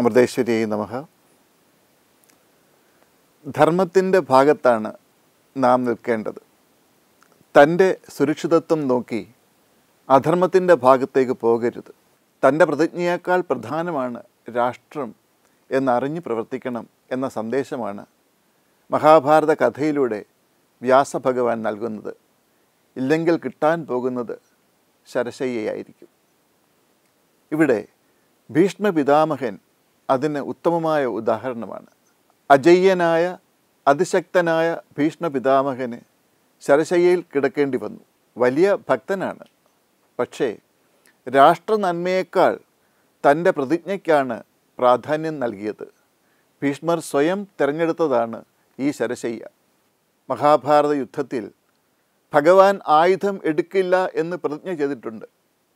അമൃതേശ്വരിയെ നമഹ ധർമ്മത്തിൻ്റെ ഭാഗത്താണ് നാം നിൽക്കേണ്ടത് തൻ്റെ സുരക്ഷിതത്വം നോക്കി അധർമ്മത്തിൻ്റെ ഭാഗത്തേക്ക് പോകരുത് തൻ്റെ പ്രതിജ്ഞയേക്കാൾ പ്രധാനമാണ് രാഷ്ട്രം എന്നറിഞ്ഞ് പ്രവർത്തിക്കണം എന്ന സന്ദേശമാണ് മഹാഭാരത കഥയിലൂടെ വ്യാസഭഗവാൻ നൽകുന്നത് ഇല്ലെങ്കിൽ കിട്ടാൻ പോകുന്നത് ശരശയ്യയായിരിക്കും ഇവിടെ ഭീഷ്മ പിതാമഹൻ അതിന് ഉത്തമമായ ഉദാഹരണമാണ് അജയ്യനായ അതിശക്തനായ ഭീഷ്മ പിതാമഹന് ശരശയ്യയിൽ കിടക്കേണ്ടി വന്നു വലിയ ഭക്തനാണ് പക്ഷേ രാഷ്ട്ര നന്മയേക്കാൾ തൻ്റെ പ്രതിജ്ഞയ്ക്കാണ് പ്രാധാന്യം നൽകിയത് ഭീഷ്മർ സ്വയം തിരഞ്ഞെടുത്തതാണ് ഈ ശരശയ്യ മഹാഭാരത യുദ്ധത്തിൽ ഭഗവാൻ ആയുധം എടുക്കില്ല എന്ന് പ്രതിജ്ഞ ചെയ്തിട്ടുണ്ട്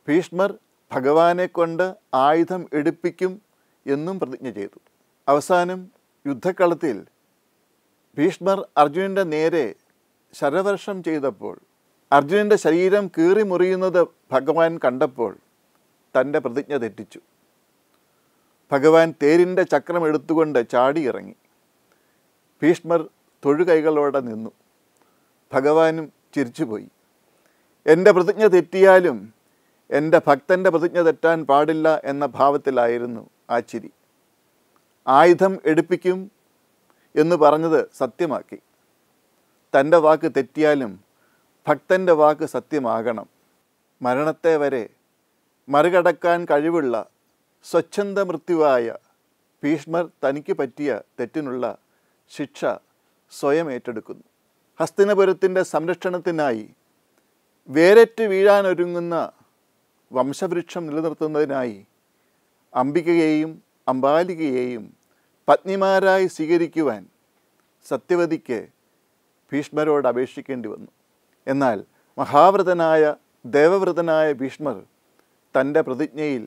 ഭീഷ്മർ ഭഗവാനെ കൊണ്ട് ആയുധം എടുപ്പിക്കും എന്നും പ്രതിജ്ഞ ചെയ്തു അവസാനം യുദ്ധക്കളത്തിൽ ഭീഷ്മർ അർജുനൻ്റെ നേരെ ശരവർഷം ചെയ്തപ്പോൾ അർജുനൻ്റെ ശരീരം കീറി മുറിയുന്നത് ഭഗവാൻ കണ്ടപ്പോൾ തൻ്റെ പ്രതിജ്ഞ തെറ്റിച്ചു ഭഗവാൻ തേരിൻ്റെ ചക്രം എടുത്തുകൊണ്ട് ചാടിയിറങ്ങി ഭീഷ്മർ തൊഴുകൈകളോടെ നിന്നു ഭഗവാനും ചിരിച്ചുപോയി എൻ്റെ പ്രതിജ്ഞ തെറ്റിയാലും എൻ്റെ ഭക്തൻ്റെ പ്രതിജ്ഞ തെറ്റാൻ പാടില്ല എന്ന ഭാവത്തിലായിരുന്നു ആ ചിരി ആയുധം എടുപ്പിക്കും എന്ന് പറഞ്ഞത് സത്യമാക്കി തൻ്റെ വാക്ക് തെറ്റിയാലും ഭക്തൻ്റെ വാക്ക് സത്യമാകണം മരണത്തെ വരെ മറികടക്കാൻ കഴിവുള്ള സ്വച്ഛന്ത മൃത്യുവായ ഭീഷ്മർ തനിക്ക് പറ്റിയ തെറ്റിനുള്ള ശിക്ഷ സ്വയം ഏറ്റെടുക്കുന്നു ഹസ്തിനപുരത്തിൻ്റെ സംരക്ഷണത്തിനായി വേരറ്റ് വീഴാനൊരുങ്ങുന്ന വംശവൃക്ഷം നിലനിർത്തുന്നതിനായി അംബികയെയും അംബാലികയെയും പത്നിമാരായി സ്വീകരിക്കുവാൻ സത്യവതിക്ക് ഭീഷ്മരോട് അപേക്ഷിക്കേണ്ടി വന്നു എന്നാൽ മഹാവ്രതനായ ദേവവ്രതനായ ഭീഷ്മർ തൻ്റെ പ്രതിജ്ഞയിൽ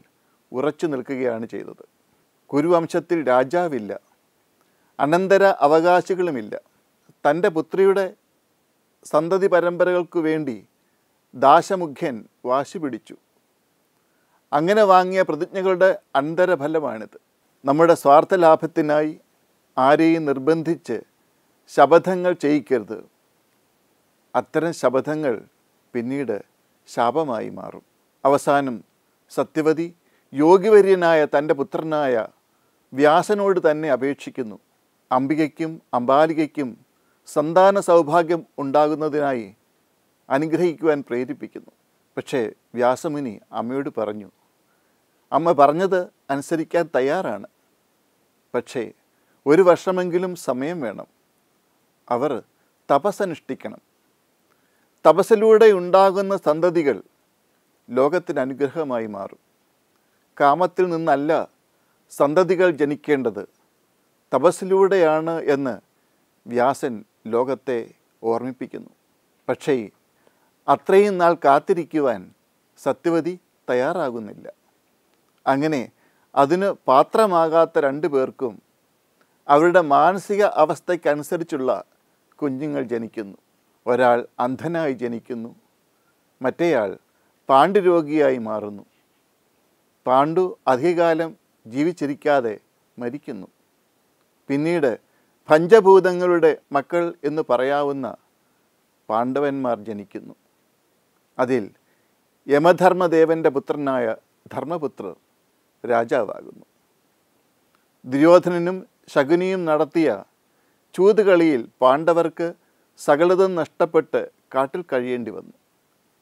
ഉറച്ചു നിൽക്കുകയാണ് ചെയ്തത് കുരുവംശത്തിൽ രാജാവില്ല അനന്തര അവകാശികളുമില്ല തൻ്റെ പുത്രിയുടെ സന്തതി പരമ്പരകൾക്കു വേണ്ടി ദാശമുഖ്യൻ വാശി പിടിച്ചു അങ്ങനെ വാങ്ങിയ പ്രതിജ്ഞകളുടെ അന്തരഫലമാണിത് നമ്മുടെ സ്വാർത്ഥ ലാഭത്തിനായി ആരെയും നിർബന്ധിച്ച് ശപഥങ്ങൾ ചെയ്യിക്കരുത് അത്തരം ശപഥങ്ങൾ പിന്നീട് ശാപമായി മാറും അവസാനം സത്യവതി യോഗിവര്യനായ തൻ്റെ പുത്രനായ വ്യാസനോട് തന്നെ അപേക്ഷിക്കുന്നു അംബികയ്ക്കും അംബാലികയ്ക്കും സന്താന സൗഭാഗ്യം ഉണ്ടാകുന്നതിനായി അനുഗ്രഹിക്കുവാൻ പ്രേരിപ്പിക്കുന്നു പക്ഷേ വ്യാസമുനി അമ്മയോട് പറഞ്ഞു അമ്മ പറഞ്ഞത് അനുസരിക്കാൻ തയ്യാറാണ് പക്ഷേ ഒരു വർഷമെങ്കിലും സമയം വേണം അവർ തപസ്സനുഷ്ഠിക്കണം തപസ്സിലൂടെ ഉണ്ടാകുന്ന സന്തതികൾ ലോകത്തിന് അനുഗ്രഹമായി മാറും കാമത്തിൽ നിന്നല്ല സന്തതികൾ ജനിക്കേണ്ടത് തപസ്സിലൂടെയാണ് എന്ന് വ്യാസൻ ലോകത്തെ ഓർമ്മിപ്പിക്കുന്നു പക്ഷേ അത്രയും നാൾ കാത്തിരിക്കുവാൻ സത്യവതി തയ്യാറാകുന്നില്ല അങ്ങനെ അതിന് പാത്രമാകാത്ത രണ്ടു പേർക്കും അവരുടെ മാനസിക അവസ്ഥയ്ക്കനുസരിച്ചുള്ള കുഞ്ഞുങ്ങൾ ജനിക്കുന്നു ഒരാൾ അന്ധനായി ജനിക്കുന്നു മറ്റേയാൾ പാണ്ഡുരോഗിയായി മാറുന്നു പാണ്ഡു അധികകാലം ജീവിച്ചിരിക്കാതെ മരിക്കുന്നു പിന്നീട് പഞ്ചഭൂതങ്ങളുടെ മക്കൾ എന്ന് പറയാവുന്ന പാണ്ഡവന്മാർ ജനിക്കുന്നു അതിൽ യമധർമ്മദേവൻ്റെ പുത്രനായ ധർമ്മപുത്രർ രാജാവാകുന്നു ദുര്യോധനനും ശകുനിയും നടത്തിയ ചൂതുകളിയിൽ പാണ്ഡവർക്ക് സകലതും നഷ്ടപ്പെട്ട് കാട്ടിൽ കഴിയേണ്ടി വന്നു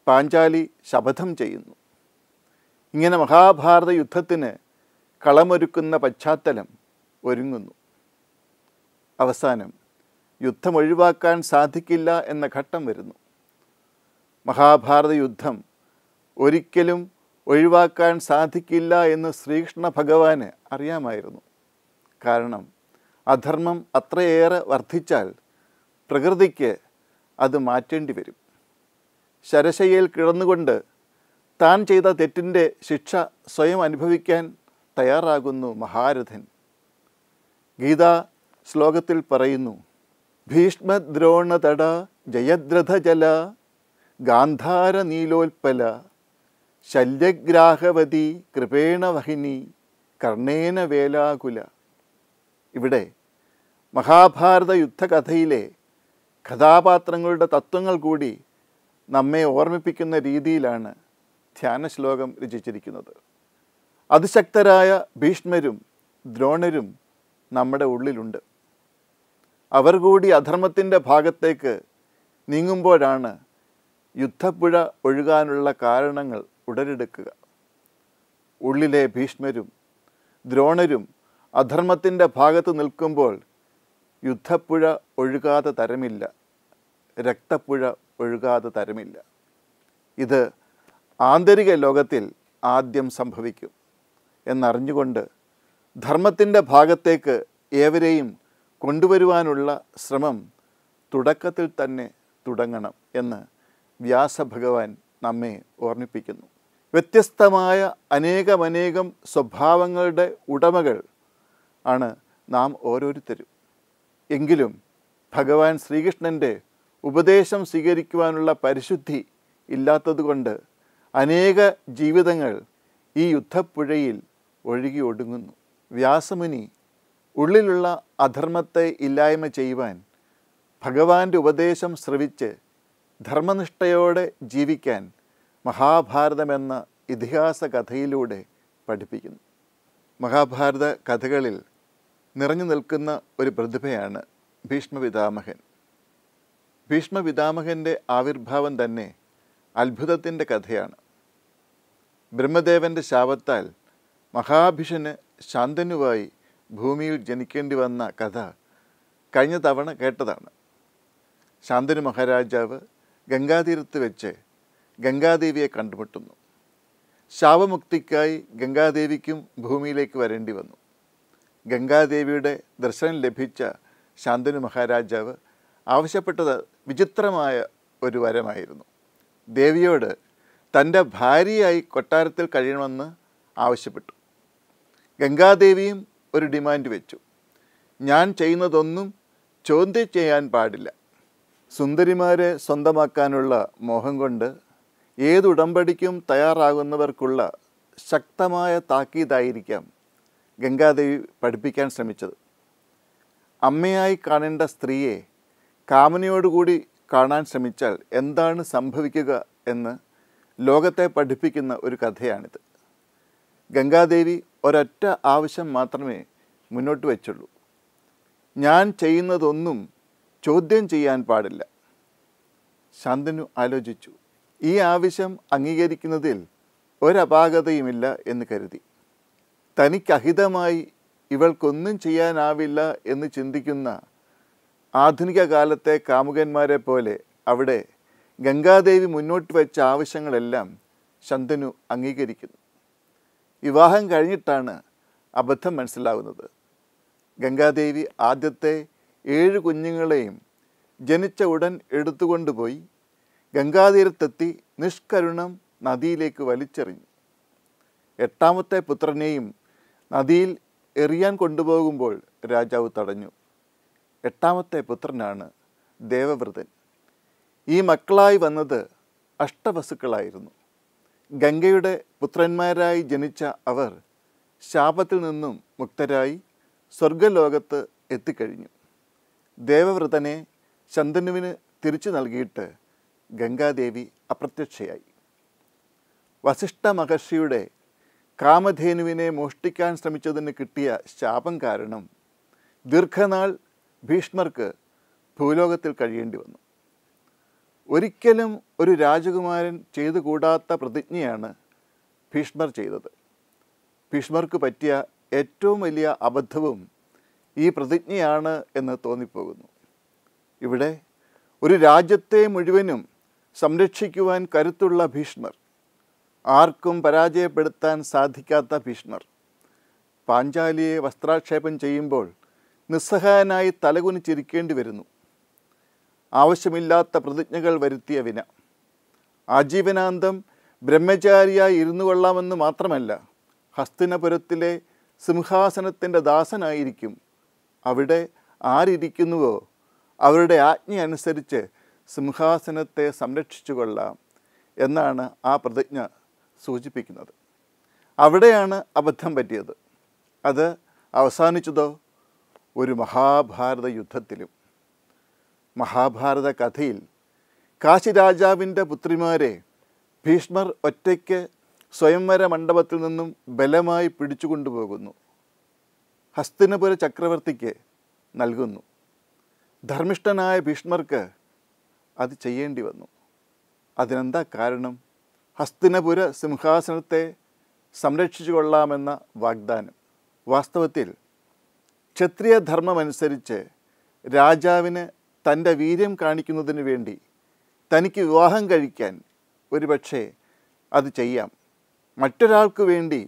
പാഞ്ചാലി ശപഥം ചെയ്യുന്നു ഇങ്ങനെ മഹാഭാരത യുദ്ധത്തിന് കളമൊരുക്കുന്ന പശ്ചാത്തലം ഒരുങ്ങുന്നു അവസാനം യുദ്ധം ഒഴിവാക്കാൻ സാധിക്കില്ല എന്ന ഘട്ടം വരുന്നു മഹാഭാരത യുദ്ധം ഒരിക്കലും ഒഴിവാക്കാൻ സാധിക്കില്ല എന്ന് ശ്രീകൃഷ്ണ ഭഗവാന് അറിയാമായിരുന്നു കാരണം അധർമ്മം അത്രയേറെ വർദ്ധിച്ചാൽ പ്രകൃതിക്ക് അത് മാറ്റേണ്ടി വരും ശരശയിൽ കിടന്നുകൊണ്ട് താൻ ചെയ്ത തെറ്റിൻ്റെ ശിക്ഷ സ്വയം അനുഭവിക്കാൻ തയ്യാറാകുന്നു മഹാരഥൻ ഗീത ശ്ലോകത്തിൽ പറയുന്നു ഭീഷ്മദ്രോണതട ജയദ്രഥജല ഗാന്ധാര നീലോൽപ്പല ശല്യഗ്രാഹവതി വഹിനി കർണേന വേലാകുല ഇവിടെ മഹാഭാരത യുദ്ധകഥയിലെ കഥാപാത്രങ്ങളുടെ തത്വങ്ങൾ കൂടി നമ്മെ ഓർമ്മിപ്പിക്കുന്ന രീതിയിലാണ് ധ്യാന ശ്ലോകം രചിച്ചിരിക്കുന്നത് അതിശക്തരായ ഭീഷ്മരും ദ്രോണരും നമ്മുടെ ഉള്ളിലുണ്ട് അവർ കൂടി അധർമ്മത്തിൻ്റെ ഭാഗത്തേക്ക് നീങ്ങുമ്പോഴാണ് യുദ്ധപ്പുഴ ഒഴുകാനുള്ള കാരണങ്ങൾ ഉടലെടുക്കുക ഉള്ളിലെ ഭീഷ്മരും ദ്രോണരും അധർമ്മത്തിൻ്റെ ഭാഗത്ത് നിൽക്കുമ്പോൾ യുദ്ധപ്പുഴ ഒഴുകാതെ തരമില്ല രക്തപ്പുഴ ഒഴുകാതെ തരമില്ല ഇത് ആന്തരിക ലോകത്തിൽ ആദ്യം സംഭവിക്കും എന്നറിഞ്ഞുകൊണ്ട് ധർമ്മത്തിൻ്റെ ഭാഗത്തേക്ക് ഏവരെയും കൊണ്ടുവരുവാനുള്ള ശ്രമം തുടക്കത്തിൽ തന്നെ തുടങ്ങണം എന്ന് വ്യാസഭഗവാൻ നമ്മെ ഓർമ്മിപ്പിക്കുന്നു വ്യത്യസ്തമായ അനേകമനേകം സ്വഭാവങ്ങളുടെ ഉടമകൾ ആണ് നാം ഓരോരുത്തരും എങ്കിലും ഭഗവാൻ ശ്രീകൃഷ്ണൻ്റെ ഉപദേശം സ്വീകരിക്കുവാനുള്ള പരിശുദ്ധി ഇല്ലാത്തതുകൊണ്ട് അനേക ജീവിതങ്ങൾ ഈ യുദ്ധപ്പുഴയിൽ ഒഴുകി ഒടുങ്ങുന്നു വ്യാസമുനി ഉള്ളിലുള്ള അധർമ്മത്തെ ഇല്ലായ്മ ചെയ്യുവാൻ ഭഗവാന്റെ ഉപദേശം ശ്രവിച്ച് ധർമ്മനിഷ്ഠയോടെ ജീവിക്കാൻ മഹാഭാരതമെന്ന ഇതിഹാസ കഥയിലൂടെ പഠിപ്പിക്കുന്നു മഹാഭാരത കഥകളിൽ നിറഞ്ഞു നിൽക്കുന്ന ഒരു പ്രതിഭയാണ് ഭീഷ്മപിതാമഹൻ ഭീഷ്മപിതാമഹൻ്റെ ആവിർഭാവം തന്നെ അത്ഭുതത്തിൻ്റെ കഥയാണ് ബ്രഹ്മദേവൻ്റെ ശാപത്താൽ മഹാഭിഷന് ശാന്തനുവായി ഭൂമിയിൽ ജനിക്കേണ്ടി വന്ന കഥ കഴിഞ്ഞ തവണ കേട്ടതാണ് ശാന്തനു മഹാരാജാവ് ഗംഗാതീരത്ത് വെച്ച് ഗംഗാദേവിയെ കണ്ടുമുട്ടുന്നു ശാപമുക്തിക്കായി ഗംഗാദേവിക്കും ഭൂമിയിലേക്ക് വരേണ്ടി വന്നു ഗംഗാദേവിയുടെ ദർശനം ലഭിച്ച ശാന്തനു മഹാരാജാവ് ആവശ്യപ്പെട്ടത് വിചിത്രമായ ഒരു വരമായിരുന്നു ദേവിയോട് തൻ്റെ ഭാര്യയായി കൊട്ടാരത്തിൽ കഴിയണമെന്ന് ആവശ്യപ്പെട്ടു ഗംഗാദേവിയും ഒരു ഡിമാൻഡ് വെച്ചു ഞാൻ ചെയ്യുന്നതൊന്നും ചോദ്യം ചെയ്യാൻ പാടില്ല സുന്ദരിമാരെ സ്വന്തമാക്കാനുള്ള മോഹം കൊണ്ട് ഏതുടമ്പടിക്കും തയ്യാറാകുന്നവർക്കുള്ള ശക്തമായ താക്കീതായിരിക്കാം ഗംഗാദേവി പഠിപ്പിക്കാൻ ശ്രമിച്ചത് അമ്മയായി കാണേണ്ട സ്ത്രീയെ കാമനയോടുകൂടി കാണാൻ ശ്രമിച്ചാൽ എന്താണ് സംഭവിക്കുക എന്ന് ലോകത്തെ പഠിപ്പിക്കുന്ന ഒരു കഥയാണിത് ഗംഗാദേവി ഒരൊറ്റ ആവശ്യം മാത്രമേ മുന്നോട്ട് വെച്ചുള്ളൂ ഞാൻ ചെയ്യുന്നതൊന്നും ചോദ്യം ചെയ്യാൻ പാടില്ല ശാന്തനു ആലോചിച്ചു ഈ ആവശ്യം അംഗീകരിക്കുന്നതിൽ ഒരപാകതയുമില്ല എന്ന് കരുതി തനിക്കഹിതമായി ഇവൾക്കൊന്നും ചെയ്യാനാവില്ല എന്ന് ചിന്തിക്കുന്ന ആധുനിക കാലത്തെ കാമുകന്മാരെ പോലെ അവിടെ ഗംഗാദേവി മുന്നോട്ട് വെച്ച ആവശ്യങ്ങളെല്ലാം ശന്തനു അംഗീകരിക്കുന്നു വിവാഹം കഴിഞ്ഞിട്ടാണ് അബദ്ധം മനസ്സിലാവുന്നത് ഗംഗാദേവി ആദ്യത്തെ ഏഴ് കുഞ്ഞുങ്ങളെയും ജനിച്ച ഉടൻ എടുത്തുകൊണ്ടുപോയി ഗംഗാതീരത്തെത്തി നിഷ്കരുണം നദിയിലേക്ക് വലിച്ചെറിഞ്ഞു എട്ടാമത്തെ പുത്രനെയും നദിയിൽ എറിയാൻ കൊണ്ടുപോകുമ്പോൾ രാജാവ് തടഞ്ഞു എട്ടാമത്തെ പുത്രനാണ് ദേവവ്രതൻ ഈ മക്കളായി വന്നത് അഷ്ടവസുക്കളായിരുന്നു ഗംഗയുടെ പുത്രന്മാരായി ജനിച്ച അവർ ശാപത്തിൽ നിന്നും മുക്തരായി സ്വർഗലോകത്ത് എത്തിക്കഴിഞ്ഞു ദേവവ്രതനെ ശന്തനുവിന് തിരിച്ചു നൽകിയിട്ട് ഗംഗാദേവി അപ്രത്യക്ഷയായി വസിഷ്ഠ മഹർഷിയുടെ കാമധേനുവിനെ മോഷ്ടിക്കാൻ ശ്രമിച്ചതിന് കിട്ടിയ ശാപം കാരണം ദീർഘനാൾ ഭീഷ്മർക്ക് ഭൂലോകത്തിൽ കഴിയേണ്ടി വന്നു ഒരിക്കലും ഒരു രാജകുമാരൻ ചെയ്തുകൂടാത്ത പ്രതിജ്ഞയാണ് ഭീഷ്മർ ചെയ്തത് ഭീഷ്മർക്ക് പറ്റിയ ഏറ്റവും വലിയ അബദ്ധവും ഈ പ്രതിജ്ഞയാണ് എന്ന് തോന്നിപ്പോകുന്നു ഇവിടെ ഒരു രാജ്യത്തെ മുഴുവനും സംരക്ഷിക്കുവാൻ കരുത്തുള്ള ഭീഷ്മർ ആർക്കും പരാജയപ്പെടുത്താൻ സാധിക്കാത്ത ഭീഷ്മർ പാഞ്ചാലിയെ വസ്ത്രാക്ഷേപം ചെയ്യുമ്പോൾ നിസ്സഹായനായി തലകുനിച്ചിരിക്കേണ്ടി വരുന്നു ആവശ്യമില്ലാത്ത പ്രതിജ്ഞകൾ വരുത്തിയ വിന ആജീവനാന്തം ബ്രഹ്മചാരിയായി ഇരുന്നു കൊള്ളാമെന്ന് മാത്രമല്ല ഹസ്തിനപുരത്തിലെ സിംഹാസനത്തിൻ്റെ ദാസനായിരിക്കും അവിടെ ആരിയ്ക്കുന്നുവോ അവരുടെ ആജ്ഞ അനുസരിച്ച് സിംഹാസനത്തെ സംരക്ഷിച്ചു കൊള്ളാം എന്നാണ് ആ പ്രതിജ്ഞ സൂചിപ്പിക്കുന്നത് അവിടെയാണ് അബദ്ധം പറ്റിയത് അത് അവസാനിച്ചതോ ഒരു മഹാഭാരത യുദ്ധത്തിലും മഹാഭാരത കഥയിൽ കാശി രാജാവിൻ്റെ പുത്രിമാരെ ഭീഷ്മർ ഒറ്റയ്ക്ക് സ്വയംവര മണ്ഡപത്തിൽ നിന്നും ബലമായി പിടിച്ചു കൊണ്ടുപോകുന്നു ഹസ്തിനപുര ചക്രവർത്തിക്ക് നൽകുന്നു ധർമ്മിഷ്ഠനായ ഭീഷ്മർക്ക് അത് ചെയ്യേണ്ടി വന്നു അതിനെന്താ കാരണം ഹസ്തിനപുര സിംഹാസനത്തെ സംരക്ഷിച്ചു കൊള്ളാമെന്ന വാഗ്ദാനം വാസ്തവത്തിൽ ക്ഷത്രിയ ധർമ്മമനുസരിച്ച് രാജാവിന് തൻ്റെ വീര്യം കാണിക്കുന്നതിന് വേണ്ടി തനിക്ക് വിവാഹം കഴിക്കാൻ ഒരുപക്ഷെ അത് ചെയ്യാം മറ്റൊരാൾക്ക് വേണ്ടി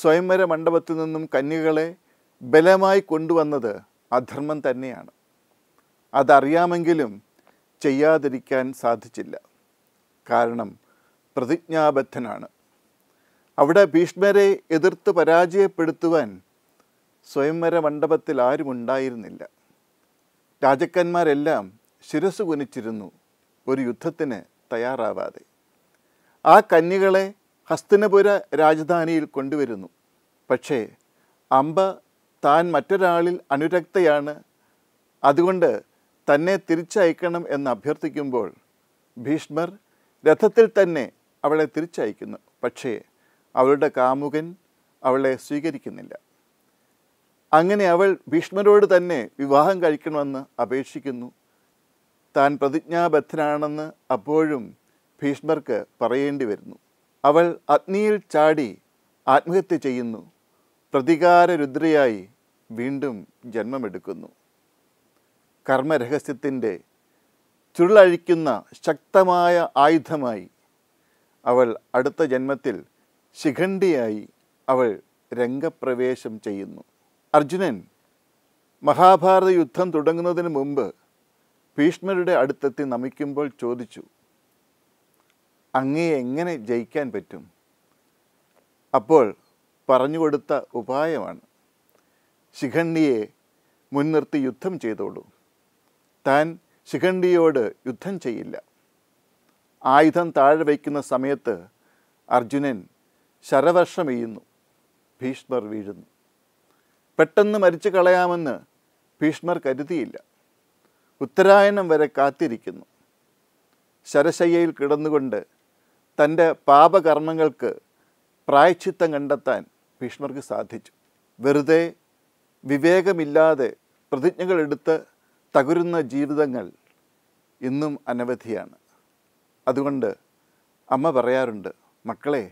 സ്വയംവര മണ്ഡപത്തിൽ നിന്നും കന്യകളെ ബലമായി കൊണ്ടുവന്നത് അധർമ്മം തന്നെയാണ് അതറിയാമെങ്കിലും ചെയ്യാതിരിക്കാൻ സാധിച്ചില്ല കാരണം പ്രതിജ്ഞാബദ്ധനാണ് അവിടെ ഭീഷ്മരെ എതിർത്ത് പരാജയപ്പെടുത്തുവാൻ സ്വയംവര മണ്ഡപത്തിൽ ആരുമുണ്ടായിരുന്നില്ല രാജക്കന്മാരെല്ലാം ശിരസ് കുനിച്ചിരുന്നു ഒരു യുദ്ധത്തിന് തയ്യാറാവാതെ ആ കന്യകളെ ഹസ്തിനപുര രാജധാനിയിൽ കൊണ്ടുവരുന്നു പക്ഷേ അമ്പ താൻ മറ്റൊരാളിൽ അനുരക്തയാണ് അതുകൊണ്ട് തന്നെ തിരിച്ചയക്കണം എന്ന് അഭ്യർത്ഥിക്കുമ്പോൾ ഭീഷ്മർ രഥത്തിൽ തന്നെ അവളെ തിരിച്ചയക്കുന്നു പക്ഷേ അവളുടെ കാമുകൻ അവളെ സ്വീകരിക്കുന്നില്ല അങ്ങനെ അവൾ ഭീഷ്മരോട് തന്നെ വിവാഹം കഴിക്കണമെന്ന് അപേക്ഷിക്കുന്നു താൻ പ്രതിജ്ഞാബദ്ധനാണെന്ന് അപ്പോഴും ഭീഷ്മർക്ക് പറയേണ്ടി വരുന്നു അവൾ അഗ്നിയിൽ ചാടി ആത്മഹത്യ ചെയ്യുന്നു പ്രതികാരരുദ്രയായി വീണ്ടും ജന്മമെടുക്കുന്നു കർമ്മരഹസ്യത്തിൻ്റെ ചുരുളഴിക്കുന്ന ശക്തമായ ആയുധമായി അവൾ അടുത്ത ജന്മത്തിൽ ശിഖണ്ഡിയായി അവൾ രംഗപ്രവേശം ചെയ്യുന്നു അർജുനൻ മഹാഭാരത യുദ്ധം തുടങ്ങുന്നതിന് മുമ്പ് ഭീഷ്മരുടെ അടുത്തെത്തി നമിക്കുമ്പോൾ ചോദിച്ചു അങ്ങയെ എങ്ങനെ ജയിക്കാൻ പറ്റും അപ്പോൾ പറഞ്ഞുകൊടുത്ത ഉപായമാണ് ശിഖണ്ഡിയെ മുൻനിർത്തി യുദ്ധം ചെയ്തോളൂ താൻ ശിഖണ്ഡിയോട് യുദ്ധം ചെയ്യില്ല ആയുധം താഴെ വയ്ക്കുന്ന സമയത്ത് അർജുനൻ ശരവർഷം ഭീഷ്മർ വീഴുന്നു പെട്ടെന്ന് മരിച്ചു കളയാമെന്ന് ഭീഷ്മർ കരുതിയില്ല ഉത്തരായനം വരെ കാത്തിരിക്കുന്നു ശരശയ്യയിൽ കിടന്നുകൊണ്ട് തൻ്റെ പാപകർമ്മങ്ങൾക്ക് പ്രായച്ചിത്തം കണ്ടെത്താൻ ഭീഷ്മർക്ക് സാധിച്ചു വെറുതെ വിവേകമില്ലാതെ പ്രതിജ്ഞകളെടുത്ത് തകരുന്ന ജീവിതങ്ങൾ ഇന്നും അനവധിയാണ് അതുകൊണ്ട് അമ്മ പറയാറുണ്ട് മക്കളെ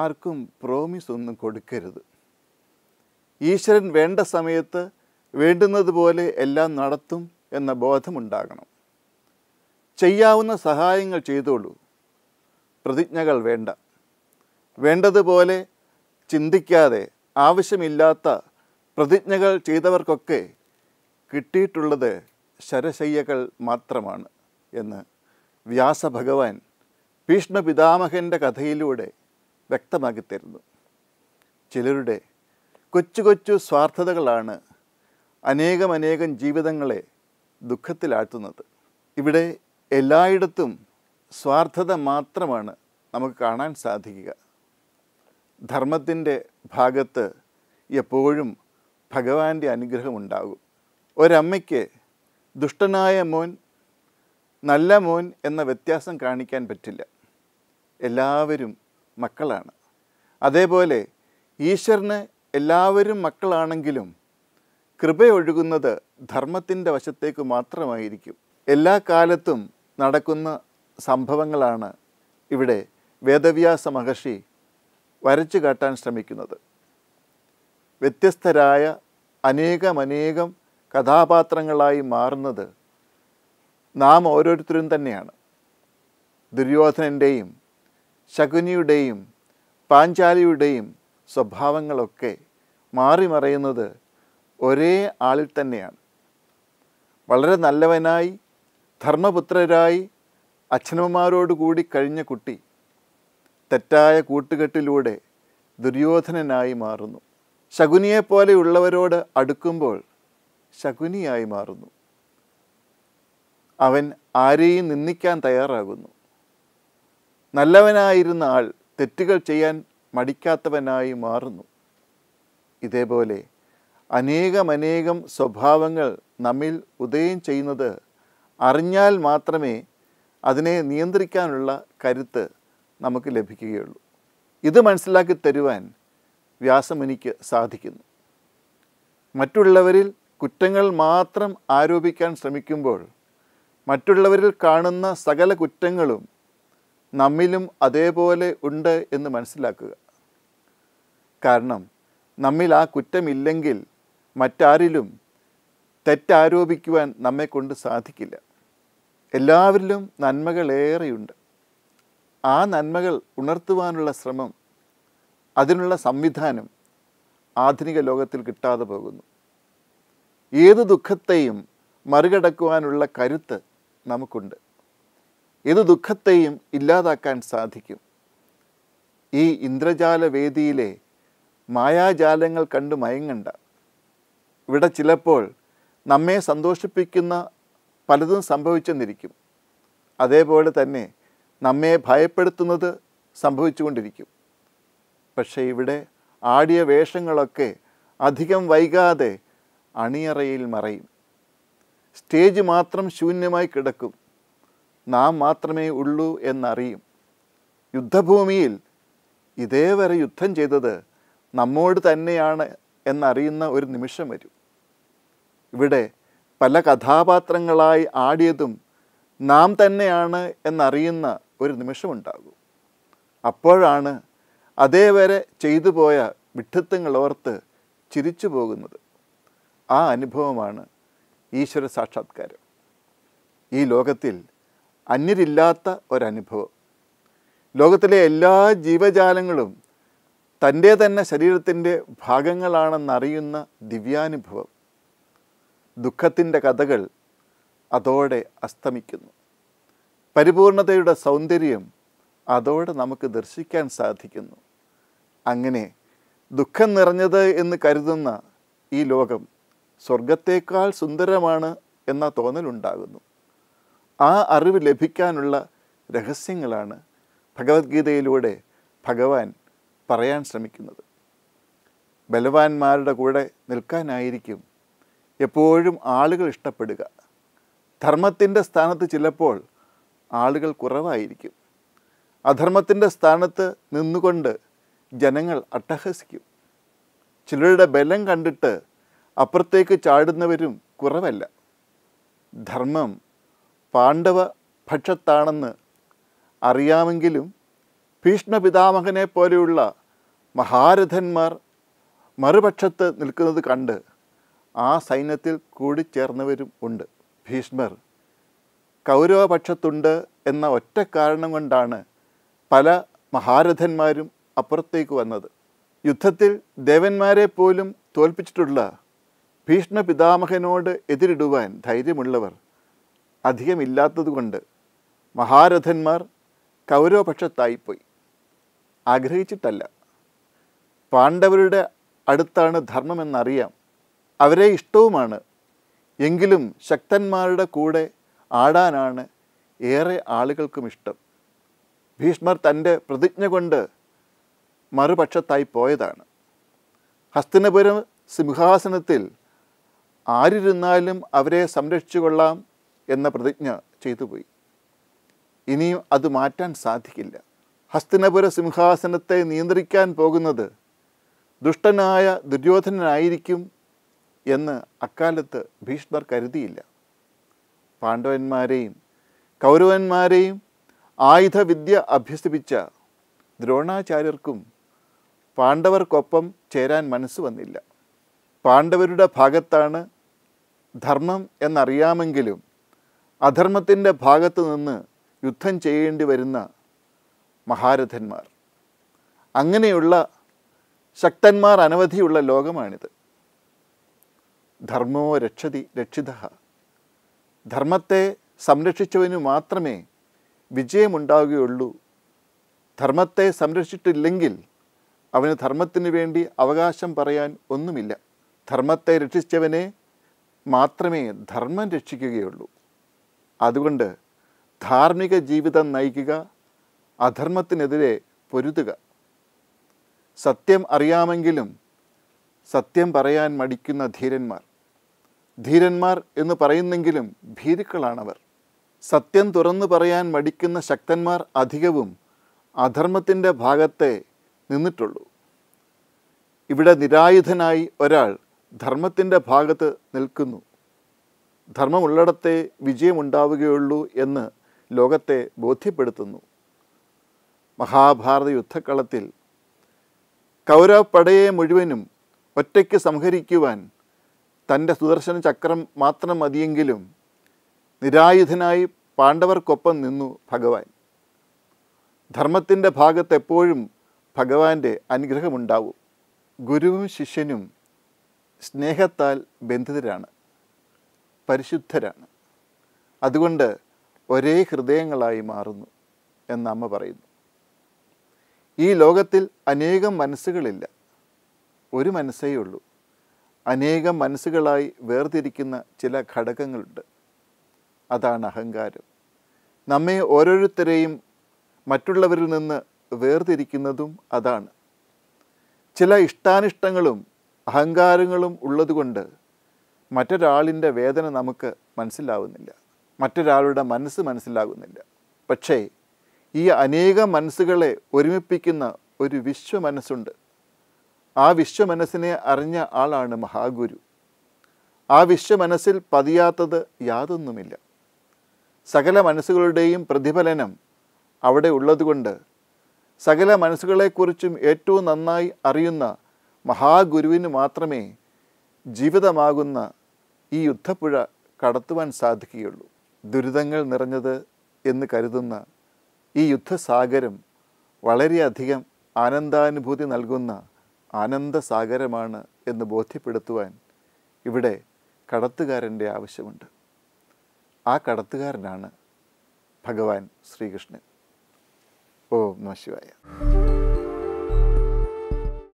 ആർക്കും പ്രോമിസ് ഒന്നും കൊടുക്കരുത് ഈശ്വരൻ വേണ്ട സമയത്ത് വേണ്ടുന്നത് പോലെ എല്ലാം നടത്തും എന്ന ബോധമുണ്ടാകണം ചെയ്യാവുന്ന സഹായങ്ങൾ ചെയ്തോളൂ പ്രതിജ്ഞകൾ വേണ്ട വേണ്ടതുപോലെ ചിന്തിക്കാതെ ആവശ്യമില്ലാത്ത പ്രതിജ്ഞകൾ ചെയ്തവർക്കൊക്കെ കിട്ടിയിട്ടുള്ളത് ശരശയ്യകൾ മാത്രമാണ് എന്ന് വ്യാസഭഗവാൻ പിതാമഹൻ്റെ കഥയിലൂടെ വ്യക്തമാക്കി തരുന്നു ചിലരുടെ കൊച്ചു കൊച്ചു സ്വാർത്ഥതകളാണ് അനേകമനേകം ജീവിതങ്ങളെ ദുഃഖത്തിലാഴ്ത്തുന്നത് ഇവിടെ എല്ലായിടത്തും സ്വാർത്ഥത മാത്രമാണ് നമുക്ക് കാണാൻ സാധിക്കുക ധർമ്മത്തിൻ്റെ ഭാഗത്ത് എപ്പോഴും ഭഗവാന്റെ അനുഗ്രഹം ഉണ്ടാകും ഒരമ്മയ്ക്ക് ദുഷ്ടനായ മോൻ നല്ല മോൻ എന്ന വ്യത്യാസം കാണിക്കാൻ പറ്റില്ല എല്ലാവരും മക്കളാണ് അതേപോലെ ഈശ്വരന് എല്ലാവരും മക്കളാണെങ്കിലും കൃപയൊഴുകുന്നത് ധർമ്മത്തിൻ്റെ വശത്തേക്ക് മാത്രമായിരിക്കും എല്ലാ കാലത്തും നടക്കുന്ന സംഭവങ്ങളാണ് ഇവിടെ വേദവ്യാസ മഹർഷി വരച്ചു കാട്ടാൻ ശ്രമിക്കുന്നത് വ്യത്യസ്തരായ അനേകമനേകം കഥാപാത്രങ്ങളായി മാറുന്നത് നാം ഓരോരുത്തരും തന്നെയാണ് ദുര്യോധനൻ്റെയും ശകുനിയുടെയും പാഞ്ചാലിയുടെയും സ്വഭാവങ്ങളൊക്കെ മറയുന്നത് ഒരേ ആളിൽ തന്നെയാണ് വളരെ നല്ലവനായി ധർമ്മപുത്രരായി അച്ഛനമ്മമാരോടുകൂടി കഴിഞ്ഞ കുട്ടി തെറ്റായ കൂട്ടുകെട്ടിലൂടെ ദുര്യോധനനായി മാറുന്നു ശകുനിയെപ്പോലെയുള്ളവരോട് അടുക്കുമ്പോൾ ശകുനിയായി മാറുന്നു അവൻ ആരെയും നിന്ദിക്കാൻ തയ്യാറാകുന്നു നല്ലവനായിരുന്ന ആൾ തെറ്റുകൾ ചെയ്യാൻ മടിക്കാത്തവനായി മാറുന്നു ഇതേപോലെ അനേകമനേകം സ്വഭാവങ്ങൾ നമ്മിൽ ഉദയം ചെയ്യുന്നത് അറിഞ്ഞാൽ മാത്രമേ അതിനെ നിയന്ത്രിക്കാനുള്ള കരുത്ത് നമുക്ക് ലഭിക്കുകയുള്ളൂ ഇത് മനസ്സിലാക്കി തരുവാൻ വ്യാസമുനിക്ക് സാധിക്കുന്നു മറ്റുള്ളവരിൽ കുറ്റങ്ങൾ മാത്രം ആരോപിക്കാൻ ശ്രമിക്കുമ്പോൾ മറ്റുള്ളവരിൽ കാണുന്ന സകല കുറ്റങ്ങളും നമ്മിലും അതേപോലെ ഉണ്ട് എന്ന് മനസ്സിലാക്കുക കാരണം നമ്മിൽ ആ കുറ്റമില്ലെങ്കിൽ മറ്റാരിലും തെറ്റാരോപിക്കുവാൻ നമ്മെക്കൊണ്ട് സാധിക്കില്ല എല്ലാവരിലും നന്മകളേറെയുണ്ട് ആ നന്മകൾ ഉണർത്തുവാനുള്ള ശ്രമം അതിനുള്ള സംവിധാനം ആധുനിക ലോകത്തിൽ കിട്ടാതെ പോകുന്നു ഏത് ദുഃഖത്തെയും മറികടക്കുവാനുള്ള കരുത്ത് നമുക്കുണ്ട് ഏത് ദുഃഖത്തെയും ഇല്ലാതാക്കാൻ സാധിക്കും ഈ ഇന്ദ്രജാല വേദിയിലെ മായാജാലങ്ങൾ കണ്ട് മയങ്ങണ്ട ഇവിടെ ചിലപ്പോൾ നമ്മെ സന്തോഷിപ്പിക്കുന്ന പലതും സംഭവിച്ചെന്നിരിക്കും അതേപോലെ തന്നെ നമ്മെ ഭയപ്പെടുത്തുന്നത് സംഭവിച്ചുകൊണ്ടിരിക്കും പക്ഷേ ഇവിടെ ആടിയ വേഷങ്ങളൊക്കെ അധികം വൈകാതെ അണിയറയിൽ മറയും സ്റ്റേജ് മാത്രം ശൂന്യമായി കിടക്കും നാം മാത്രമേ ഉള്ളൂ എന്നറിയും യുദ്ധഭൂമിയിൽ ഇതേവരെ യുദ്ധം ചെയ്തത് നമ്മോട് തന്നെയാണ് എന്നറിയുന്ന ഒരു നിമിഷം വരും ഇവിടെ പല കഥാപാത്രങ്ങളായി ആടിയതും നാം തന്നെയാണ് എന്നറിയുന്ന ഒരു നിമിഷമുണ്ടാകും അപ്പോഴാണ് അതേവരെ ചെയ്തു പോയ വിഡ്ഢിത്തങ്ങൾ ഓർത്ത് ചിരിച്ചു പോകുന്നത് ആ അനുഭവമാണ് ഈശ്വര സാക്ഷാത്കാരം ഈ ലോകത്തിൽ അന്യരില്ലാത്ത ഒരനുഭവം ലോകത്തിലെ എല്ലാ ജീവജാലങ്ങളും തൻ്റെ തന്നെ ശരീരത്തിൻ്റെ ഭാഗങ്ങളാണെന്നറിയുന്ന ദിവ്യാനുഭവം ദുഃഖത്തിൻ്റെ കഥകൾ അതോടെ അസ്തമിക്കുന്നു പരിപൂർണതയുടെ സൗന്ദര്യം അതോടെ നമുക്ക് ദർശിക്കാൻ സാധിക്കുന്നു അങ്ങനെ ദുഃഖം നിറഞ്ഞത് എന്ന് കരുതുന്ന ഈ ലോകം സ്വർഗത്തേക്കാൾ സുന്ദരമാണ് എന്ന തോന്നലുണ്ടാകുന്നു ആ അറിവ് ലഭിക്കാനുള്ള രഹസ്യങ്ങളാണ് ഭഗവത്ഗീതയിലൂടെ ഭഗവാൻ പറയാൻ ശ്രമിക്കുന്നത് ബലവാന്മാരുടെ കൂടെ നിൽക്കാനായിരിക്കും എപ്പോഴും ആളുകൾ ഇഷ്ടപ്പെടുക ധർമ്മത്തിൻ്റെ സ്ഥാനത്ത് ചിലപ്പോൾ ആളുകൾ കുറവായിരിക്കും അധർമ്മത്തിൻ്റെ സ്ഥാനത്ത് നിന്നുകൊണ്ട് ജനങ്ങൾ അട്ടഹസിക്കും ചിലരുടെ ബലം കണ്ടിട്ട് അപ്പുറത്തേക്ക് ചാടുന്നവരും കുറവല്ല ധർമ്മം പാണ്ഡവ പക്ഷത്താണെന്ന് അറിയാമെങ്കിലും ഭീഷ്മപിതാമഹനെ പോലെയുള്ള മഹാരഥന്മാർ മറുപക്ഷത്ത് നിൽക്കുന്നത് കണ്ട് ആ സൈന്യത്തിൽ കൂടിച്ചേർന്നവരും ഉണ്ട് ഭീഷ്മർ കൗരവപക്ഷത്തുണ്ട് എന്ന ഒറ്റ കാരണം കൊണ്ടാണ് പല മഹാരഥന്മാരും അപ്പുറത്തേക്ക് വന്നത് യുദ്ധത്തിൽ ദേവന്മാരെ പോലും തോൽപ്പിച്ചിട്ടുള്ള ഭീഷ്മ പിതാമഹനോട് എതിരിടുവാൻ ധൈര്യമുള്ളവർ അധികമില്ലാത്തതുകൊണ്ട് മഹാരഥന്മാർ കൗരവപക്ഷത്തായിപ്പോയി ആഗ്രഹിച്ചിട്ടല്ല പാണ്ഡവരുടെ അടുത്താണ് ധർമ്മമെന്നറിയാം അവരെ ഇഷ്ടവുമാണ് എങ്കിലും ശക്തന്മാരുടെ കൂടെ ആടാനാണ് ഏറെ ആളുകൾക്കും ഇഷ്ടം ഭീഷ്മർ തൻ്റെ പ്രതിജ്ഞ കൊണ്ട് മറുപക്ഷത്തായി പോയതാണ് ഹസ്തിനപുര സിംഹാസനത്തിൽ ആരിരുന്നാലും അവരെ സംരക്ഷിച്ചു കൊള്ളാം എന്ന പ്രതിജ്ഞ ചെയ്തുപോയി ഇനിയും അത് മാറ്റാൻ സാധിക്കില്ല ഹസ്തിനപുര സിംഹാസനത്തെ നിയന്ത്രിക്കാൻ പോകുന്നത് ദുഷ്ടനായ ദുര്യോധനനായിരിക്കും എന്ന് അക്കാലത്ത് ഭീഷ്മർ കരുതിയില്ല പാണ്ഡവന്മാരെയും കൗരവന്മാരെയും ആയുധവിദ്യ അഭ്യസിപ്പിച്ച ദ്രോണാചാര്യർക്കും പാണ്ഡവർക്കൊപ്പം ചേരാൻ മനസ്സ് വന്നില്ല പാണ്ഡവരുടെ ഭാഗത്താണ് ധർമ്മം എന്നറിയാമെങ്കിലും അധർമ്മത്തിൻ്റെ ഭാഗത്ത് നിന്ന് യുദ്ധം ചെയ്യേണ്ടി വരുന്ന മഹാരഥന്മാർ അങ്ങനെയുള്ള ശക്തന്മാർ അനവധിയുള്ള ലോകമാണിത് ധർമ്മോ രക്ഷതി രക്ഷിത ധർമ്മത്തെ സംരക്ഷിച്ചവന് മാത്രമേ വിജയമുണ്ടാവുകയുള്ളൂ ധർമ്മത്തെ സംരക്ഷിച്ചിട്ടില്ലെങ്കിൽ അവന് ധർമ്മത്തിന് വേണ്ടി അവകാശം പറയാൻ ഒന്നുമില്ല ധർമ്മത്തെ രക്ഷിച്ചവനെ മാത്രമേ ധർമ്മം രക്ഷിക്കുകയുള്ളൂ അതുകൊണ്ട് ധാർമ്മിക ജീവിതം നയിക്കുക അധർമ്മത്തിനെതിരെ പൊരുതുക സത്യം അറിയാമെങ്കിലും സത്യം പറയാൻ മടിക്കുന്ന ധീരന്മാർ ധീരന്മാർ എന്ന് പറയുന്നെങ്കിലും ഭീരുക്കളാണവർ സത്യം തുറന്നു പറയാൻ മടിക്കുന്ന ശക്തന്മാർ അധികവും അധർമ്മത്തിൻ്റെ ഭാഗത്തെ നിന്നിട്ടുള്ളൂ ഇവിടെ നിരായുധനായി ഒരാൾ ധർമ്മത്തിൻ്റെ ഭാഗത്ത് നിൽക്കുന്നു ധർമ്മമുള്ളിടത്തെ വിജയമുണ്ടാവുകയുള്ളൂ എന്ന് ലോകത്തെ ബോധ്യപ്പെടുത്തുന്നു മഹാഭാരത യുദ്ധക്കളത്തിൽ കൗരവപ്പടയെ മുഴുവനും ഒറ്റയ്ക്ക് സംഹരിക്കുവാൻ തൻ്റെ സുദർശന ചക്രം മാത്രം മതിയെങ്കിലും നിരായുധനായി പാണ്ഡവർക്കൊപ്പം നിന്നു ഭഗവാൻ ധർമ്മത്തിൻ്റെ ഭാഗത്തെപ്പോഴും ഭഗവാന്റെ അനുഗ്രഹമുണ്ടാവും ഗുരുവും ശിഷ്യനും സ്നേഹത്താൽ ബന്ധിതരാണ് പരിശുദ്ധരാണ് അതുകൊണ്ട് ഒരേ ഹൃദയങ്ങളായി മാറുന്നു എന്ന് അമ്മ പറയുന്നു ഈ ലോകത്തിൽ അനേകം മനസ്സുകളില്ല ഒരു മനസ്സേ ഉള്ളൂ അനേകം മനസ്സുകളായി വേർതിരിക്കുന്ന ചില ഘടകങ്ങളുണ്ട് അതാണ് അഹങ്കാരം നമ്മെ ഓരോരുത്തരെയും മറ്റുള്ളവരിൽ നിന്ന് വേർതിരിക്കുന്നതും അതാണ് ചില ഇഷ്ടാനിഷ്ടങ്ങളും അഹങ്കാരങ്ങളും ഉള്ളതുകൊണ്ട് മറ്റൊരാളിൻ്റെ വേദന നമുക്ക് മനസ്സിലാവുന്നില്ല മറ്റൊരാളുടെ മനസ്സ് മനസ്സിലാകുന്നില്ല പക്ഷേ ഈ അനേക മനസ്സുകളെ ഒരുമിപ്പിക്കുന്ന ഒരു വിശ്വ മനസ്സുണ്ട് ആ വിശ്വ മനസ്സിനെ അറിഞ്ഞ ആളാണ് മഹാഗുരു ആ വിശ്വ മനസ്സിൽ പതിയാത്തത് യാതൊന്നുമില്ല സകല മനസ്സുകളുടെയും പ്രതിഫലനം അവിടെ ഉള്ളതുകൊണ്ട് സകല മനസ്സുകളെക്കുറിച്ചും ഏറ്റവും നന്നായി അറിയുന്ന മഹാഗുരുവിന് മാത്രമേ ജീവിതമാകുന്ന ഈ യുദ്ധപ്പുഴ കടത്തുവാൻ സാധിക്കുകയുള്ളൂ ദുരിതങ്ങൾ നിറഞ്ഞത് എന്ന് കരുതുന്ന ഈ യുദ്ധസാഗരം വളരെയധികം ആനന്ദാനുഭൂതി നൽകുന്ന ആനന്ദസാഗരമാണ് എന്ന് ബോധ്യപ്പെടുത്തുവാൻ ഇവിടെ കടത്തുകാരൻ്റെ ആവശ്യമുണ്ട് ആ കടത്തുകാരനാണ് ഭഗവാൻ ശ്രീകൃഷ്ണൻ Om Namah Shivaya.